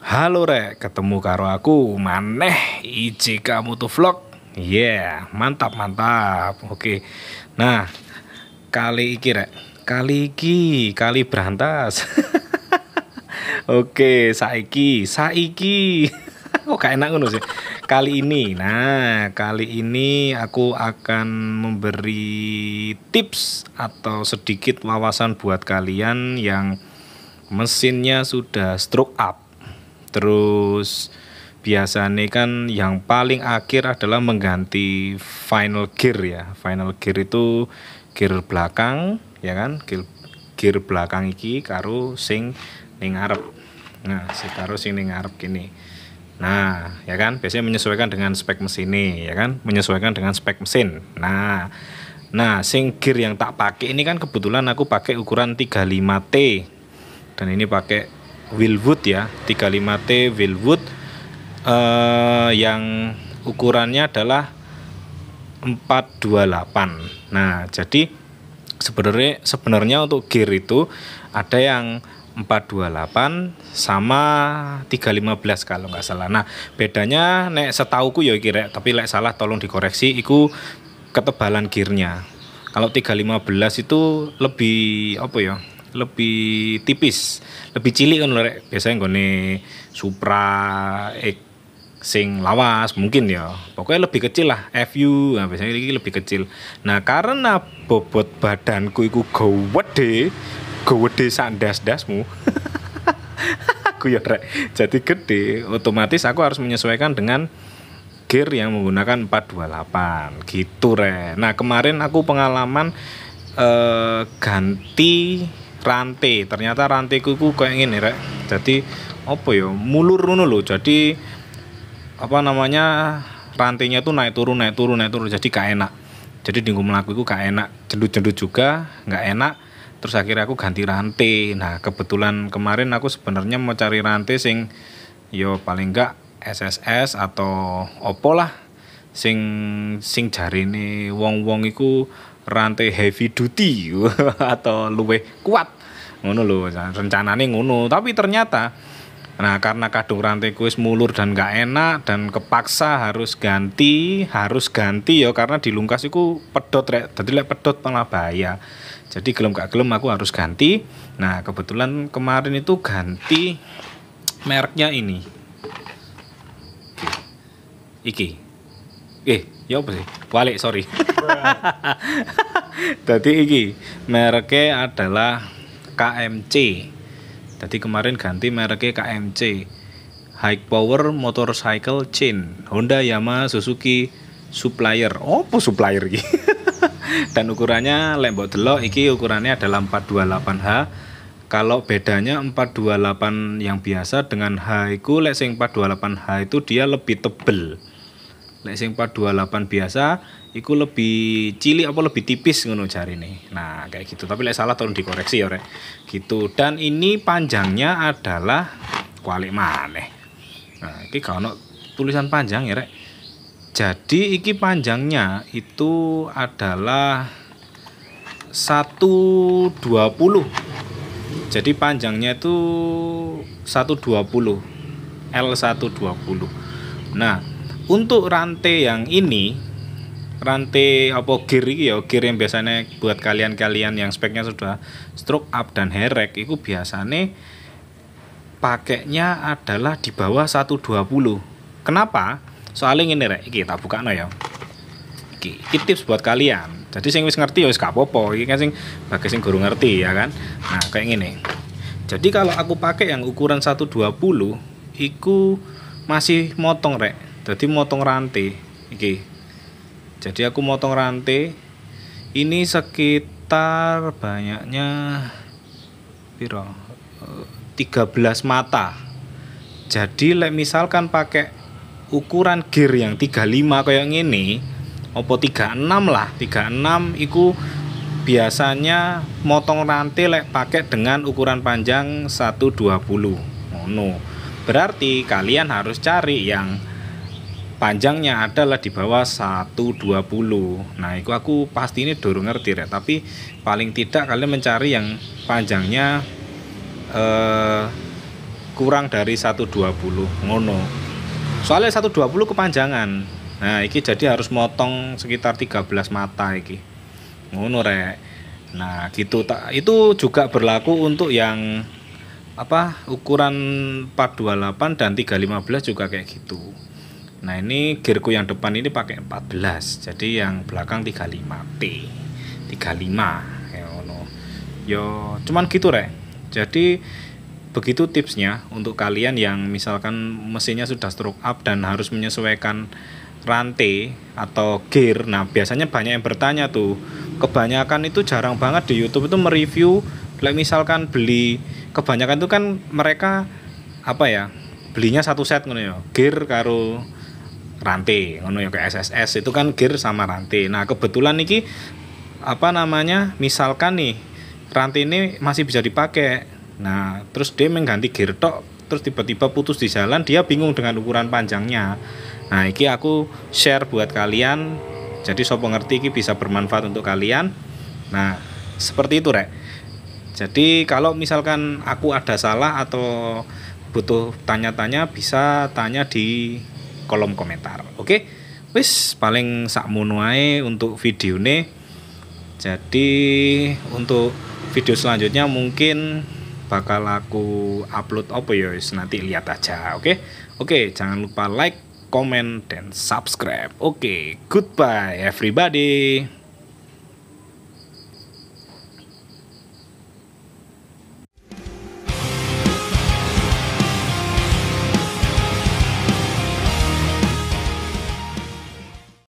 Halo rek, ketemu karo aku maneh iji kamu tuh vlog. Yeah, mantap mantap. Oke. Nah, kali iki rek, kali iki, kali berantas. Oke, saiki, saiki. Kok gak enak ngono sih? Kali ini. Nah, kali ini aku akan memberi tips atau sedikit wawasan buat kalian yang mesinnya sudah stroke up Terus biasanya kan yang paling akhir adalah mengganti final gear ya. Final gear itu gear belakang ya kan, gear, gear belakang iki karo sing ning arep. Nah, si karo sing ning arep kini. Nah, ya kan biasanya menyesuaikan dengan spek mesin ini, ya kan? Menyesuaikan dengan spek mesin. Nah, nah sing gear yang tak pakai ini kan kebetulan aku pakai ukuran 35T. Dan ini pakai Wilwood ya 35T Wilwood eh, yang ukurannya adalah 428 nah jadi sebenarnya sebenarnya untuk gear itu ada yang 428 sama 315 kalau nggak salah. Nah, bedanya nek setauku ya kira, tapi lek salah tolong dikoreksi iku ketebalan gearnya. Kalau 315 itu lebih apa ya? lebih tipis, lebih cilik kan lho biasanya nggone Supra X sing lawas mungkin ya pokoknya lebih kecil lah FU nah, biasanya ini lebih kecil nah karena bobot badanku iku gede gede sandas dasmu aku ya rek jadi gede otomatis aku harus menyesuaikan dengan gear yang menggunakan 428 gitu rek nah kemarin aku pengalaman eh, ganti rantai ternyata rantai ku kayak gini rek jadi apa ya mulur ngono loh jadi apa namanya rantainya tuh naik turun naik turun naik turun jadi gak enak jadi dinggo melaku itu gak enak jendut jendut juga nggak enak terus akhirnya aku ganti rantai nah kebetulan kemarin aku sebenarnya mau cari rantai sing yo ya paling enggak SSS atau opo lah sing sing jari ini wong wong iku rantai heavy duty atau luwe kuat ngono lho rencanane ngono tapi ternyata nah karena kadung rantai kuis mulur dan gak enak dan kepaksa harus ganti harus ganti ya karena di lungkas itu pedot rek jadi lek pedot malah bahaya jadi gelem gak gelem aku harus ganti nah kebetulan kemarin itu ganti mereknya ini iki eh ya apa sih walik sorry jadi iki mereknya adalah KMC jadi kemarin ganti mereknya KMC High Power Motorcycle Chain Honda Yamaha Suzuki Supplier Oh, supplier iki dan ukurannya lembok delok iki ukurannya adalah 428H kalau bedanya 428 yang biasa dengan H itu lek 428H itu dia lebih tebel Lek sing 428 28 biasa iku lebih cilik apa lebih tipis ngono ini Nah, kayak gitu. Tapi lek salah tolong dikoreksi ya, Rek. Gitu. Dan ini panjangnya adalah kuali maneh. Nah, iki gak ono tulisan panjang ya, Rek. Jadi iki panjangnya itu adalah 120. Jadi panjangnya itu 120. L120. Nah, untuk rantai yang ini rantai apa gear ini ya gear yang biasanya buat kalian-kalian yang speknya sudah stroke up dan herek itu biasanya pakainya adalah di bawah 120 kenapa soalnya ini rek kita buka no ya Oke, tips buat kalian jadi sing wis ngerti ya wis gak apa-apa iki kan sing bagi sing guru ngerti ya kan nah kayak gini jadi kalau aku pakai yang ukuran 120 iku masih motong rek jadi motong rantai iki jadi aku motong rantai ini sekitar banyaknya piro 13 eh, mata jadi lek misalkan pakai ukuran gear yang 35 kayak gini opo 36 lah 36 itu biasanya motong rantai lek pakai dengan ukuran panjang 120 no. berarti kalian harus cari yang panjangnya adalah di bawah 120 nah itu aku pasti ini dorong ngerti ya tapi paling tidak kalian mencari yang panjangnya eh, kurang dari 120 ngono soalnya 120 kepanjangan nah iki jadi harus motong sekitar 13 mata iki ngono rek nah gitu tak itu juga berlaku untuk yang apa ukuran 428 dan 315 juga kayak gitu Nah ini gearku yang depan ini pakai 14 Jadi yang belakang 35T 35 ya no. Yo cuman gitu rek Jadi begitu tipsnya untuk kalian yang misalkan mesinnya sudah stroke up dan harus menyesuaikan rantai atau gear Nah biasanya banyak yang bertanya tuh Kebanyakan itu jarang banget di Youtube itu mereview like misalkan beli kebanyakan itu kan mereka apa ya belinya satu set ngono ya gear karo rantai ngono ya kayak SSS itu kan gear sama rantai nah kebetulan niki apa namanya misalkan nih rantai ini masih bisa dipakai nah terus dia mengganti gear tok terus tiba-tiba putus di jalan dia bingung dengan ukuran panjangnya nah iki aku share buat kalian jadi sopo ngerti, iki bisa bermanfaat untuk kalian nah seperti itu rek jadi kalau misalkan aku ada salah atau butuh tanya-tanya bisa tanya di kolom komentar. Oke. Wis paling sak naik untuk video ini. Jadi untuk video selanjutnya mungkin bakal aku upload apa ya nanti lihat aja. Oke. Oke, jangan lupa like, comment dan subscribe. Oke, goodbye everybody.